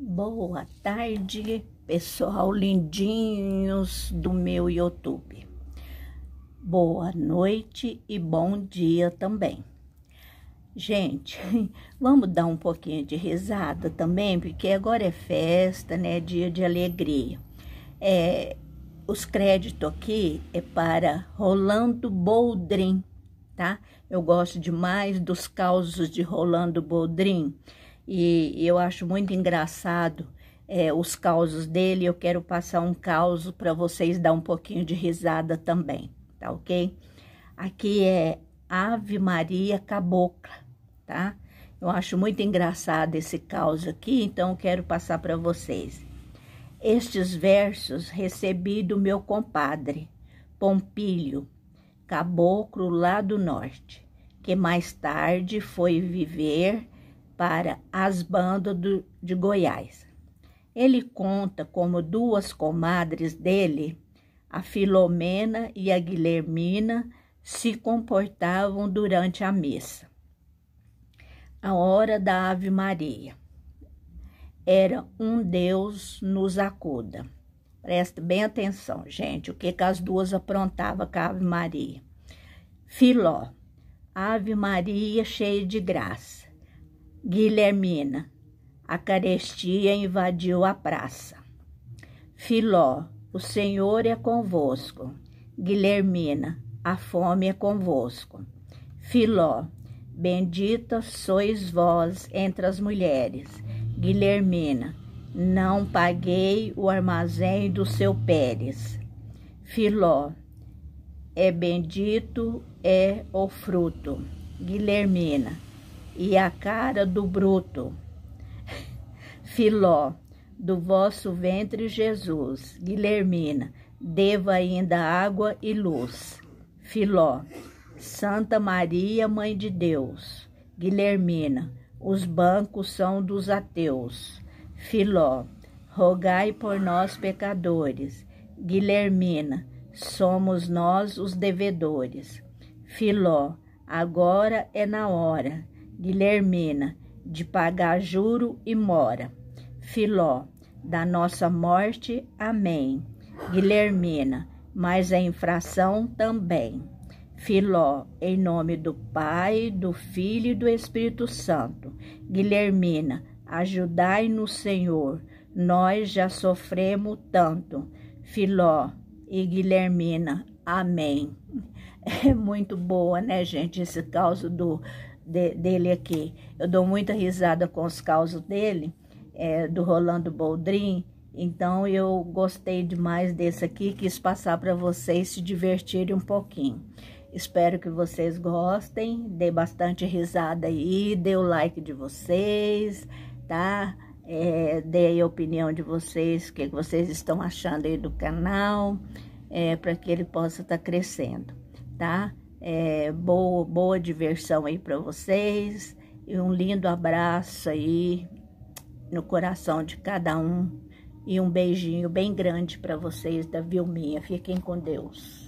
Boa tarde, pessoal lindinhos do meu YouTube. Boa noite e bom dia também. Gente, vamos dar um pouquinho de risada também, porque agora é festa, né? Dia de alegria. É, os créditos aqui é para Rolando Boldrin, tá? Eu gosto demais dos causos de Rolando Boldrin e eu acho muito engraçado é, os causos dele. Eu quero passar um caos para vocês dar um pouquinho de risada também, tá ok? Aqui é Ave Maria Cabocla, tá? Eu acho muito engraçado esse caos aqui, então quero passar para vocês. Estes versos recebi do meu compadre, Pompilho, caboclo lá do norte, que mais tarde foi viver para as bandas do, de Goiás. Ele conta como duas comadres dele, a Filomena e a Guilhermina, se comportavam durante a missa. A hora da Ave Maria. Era um Deus nos acuda. Preste bem atenção, gente, o que, que as duas aprontavam com a Ave Maria. Filó, Ave Maria cheia de graça Guilhermina. A carestia invadiu a praça. Filó, o Senhor é convosco. Guilhermina, a fome é convosco. Filó, bendita sois vós entre as mulheres. Guilhermina, não paguei o armazém do seu Pérez. Filó, é bendito é o fruto. Guilhermina, e a cara do bruto. Filó, do vosso ventre Jesus. Guilhermina, deva ainda água e luz. Filó, Santa Maria, Mãe de Deus. Guilhermina, os bancos são dos ateus. Filó, rogai por nós, pecadores. Guilhermina, somos nós os devedores. Filó, agora é na hora Guilhermina, de pagar juro e mora. Filó, da nossa morte, amém. Guilhermina, mas a infração também. Filó, em nome do Pai, do Filho e do Espírito Santo. Guilhermina, ajudai-nos, Senhor, nós já sofremos tanto. Filó e Guilhermina, amém. É muito boa, né, gente, esse caso do de, dele aqui. Eu dou muita risada com os causos dele, é, do Rolando Boldrin. Então eu gostei demais desse aqui, quis passar para vocês se divertirem um pouquinho. Espero que vocês gostem, dê bastante risada aí, dê o like de vocês, tá? É, dê a opinião de vocês, o que vocês estão achando aí do canal, é, para que ele possa estar tá crescendo, tá? é, boa, boa diversão aí para vocês e um lindo abraço aí no coração de cada um e um beijinho bem grande para vocês da Vilminha. Fiquem com Deus.